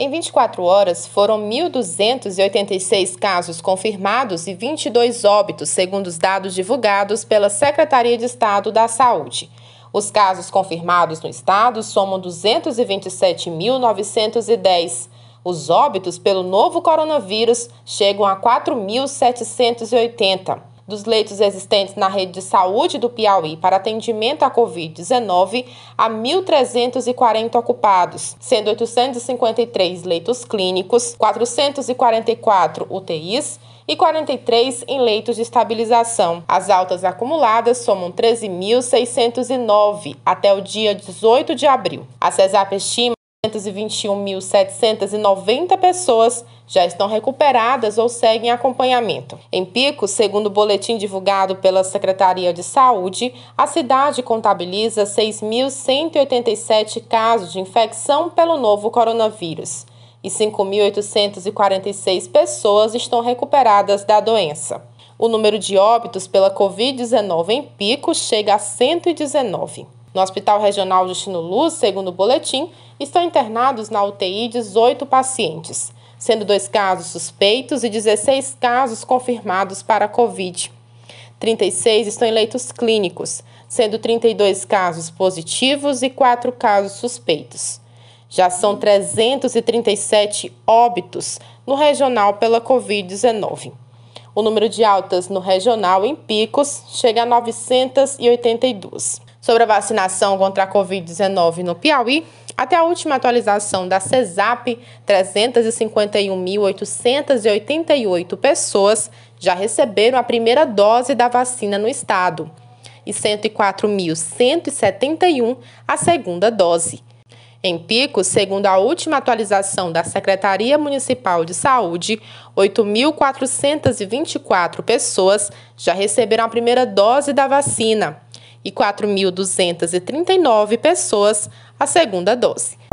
Em 24 horas, foram 1.286 casos confirmados e 22 óbitos, segundo os dados divulgados pela Secretaria de Estado da Saúde. Os casos confirmados no estado somam 227.910. Os óbitos pelo novo coronavírus chegam a 4.780 dos leitos existentes na rede de saúde do Piauí para atendimento à Covid-19 a 1.340 ocupados, sendo 853 leitos clínicos, 444 UTIs e 43 em leitos de estabilização. As altas acumuladas somam 13.609 até o dia 18 de abril. A CESAP estima 221.790 pessoas já estão recuperadas ou seguem acompanhamento. Em Pico, segundo o boletim divulgado pela Secretaria de Saúde, a cidade contabiliza 6.187 casos de infecção pelo novo coronavírus e 5.846 pessoas estão recuperadas da doença. O número de óbitos pela Covid-19 em Pico chega a 119. No Hospital Regional de Luz, segundo o boletim, estão internados na UTI 18 pacientes, sendo dois casos suspeitos e 16 casos confirmados para a Covid. 36 estão em leitos clínicos, sendo 32 casos positivos e 4 casos suspeitos. Já são 337 óbitos no regional pela Covid-19. O número de altas no regional em picos chega a 982 sobre a vacinação contra a Covid-19 no Piauí, até a última atualização da CESAP, 351.888 pessoas já receberam a primeira dose da vacina no estado e 104.171 a segunda dose. Em pico, segundo a última atualização da Secretaria Municipal de Saúde, 8.424 pessoas já receberam a primeira dose da vacina e 4.239 pessoas a segunda dose.